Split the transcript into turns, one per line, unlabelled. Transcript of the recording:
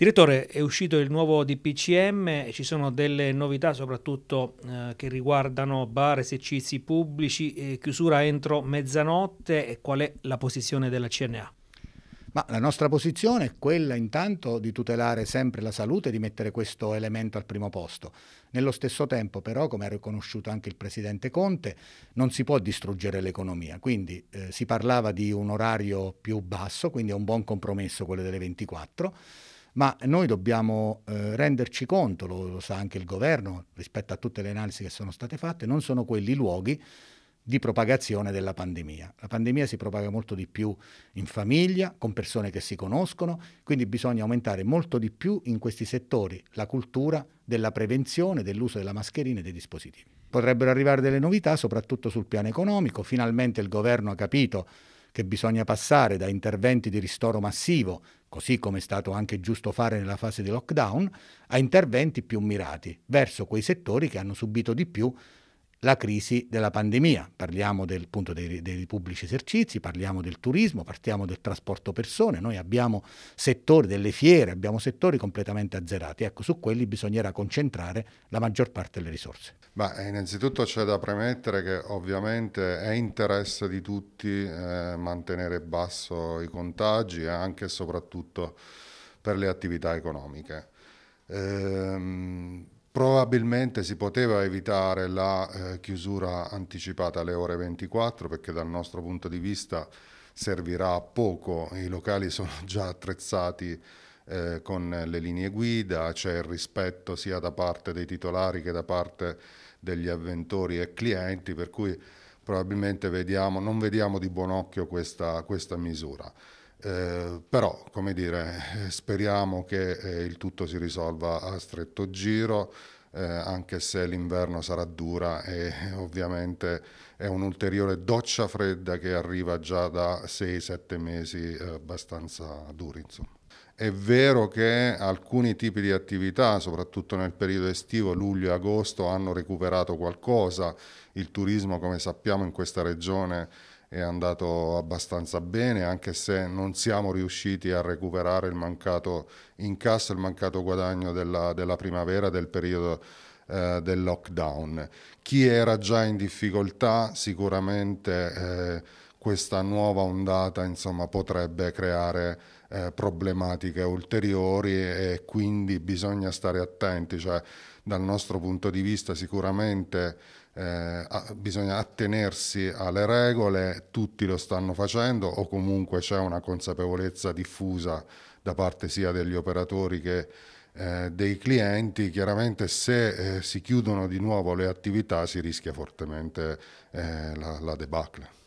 Direttore, è uscito il nuovo DPCM, ci sono delle novità soprattutto eh, che riguardano bar, esercizi pubblici, eh, chiusura entro mezzanotte e qual è la posizione della CNA? Ma la nostra posizione è quella intanto di tutelare sempre la salute e di mettere questo elemento al primo posto. Nello stesso tempo però, come ha riconosciuto anche il Presidente Conte, non si può distruggere l'economia, quindi eh, si parlava di un orario più basso, quindi è un buon compromesso quello delle 24 ma noi dobbiamo eh, renderci conto, lo, lo, sa anche il governo rispetto a tutte le analisi che sono state fatte, non sono quelli luoghi di propagazione della pandemia. La pandemia si propaga molto di più in famiglia, con persone che si conoscono, quindi bisogna aumentare molto di più in questi settori la cultura della prevenzione, dell'uso della mascherina e dei dispositivi. Potrebbero arrivare delle novità soprattutto sul piano economico, finalmente il governo ha capito che bisogna passare da interventi di ristoro massivo, così come è stato anche giusto fare nella fase di lockdown, a interventi più mirati verso quei settori che hanno subito di più la crisi della pandemia. Parliamo del, appunto, dei, dei, pubblici esercizi, parliamo del turismo, parliamo del trasporto persone, noi abbiamo settori delle fiere, abbiamo settori completamente azzerati, ecco su quelli bisognerà concentrare la maggior parte delle
risorse. Beh, innanzitutto c'è da premettere che ovviamente è interesse di tutti eh, mantenere basso i contagi anche e soprattutto per le attività economiche. Ehm, Probabilmente si poteva evitare la eh, chiusura anticipata alle ore 24 perché dal nostro punto di vista servirà poco, i locali sono già attrezzati eh, con le linee guida, c'è il rispetto sia da parte dei titolari che da parte degli avventori e clienti, per cui probabilmente vediamo, non vediamo di buon occhio questa, questa misura. Eh, però, come dire, eh, speriamo che eh, il tutto si risolva a stretto giro, eh, anche se l'inverno sarà dura e eh, ovviamente è un'ulteriore doccia fredda che arriva già da 6-7 mesi abbastanza duri. Insomma. È vero che alcuni tipi di attività, soprattutto nel periodo estivo, luglio e agosto, hanno recuperato qualcosa. Il turismo, come sappiamo, in questa regione è andato abbastanza bene, anche se non siamo riusciti a recuperare il mancato incasso, il mancato guadagno della, della primavera, del periodo eh, del lockdown. Chi era già in difficoltà sicuramente... Eh, questa nuova ondata insomma, potrebbe creare eh, problematiche ulteriori e quindi bisogna stare attenti, cioè, dal nostro punto di vista sicuramente eh, bisogna attenersi alle regole, tutti lo stanno facendo o comunque c'è una consapevolezza diffusa da parte sia degli operatori che eh, dei clienti, chiaramente se eh, si chiudono di nuovo le attività si rischia fortemente eh, la, la debacle.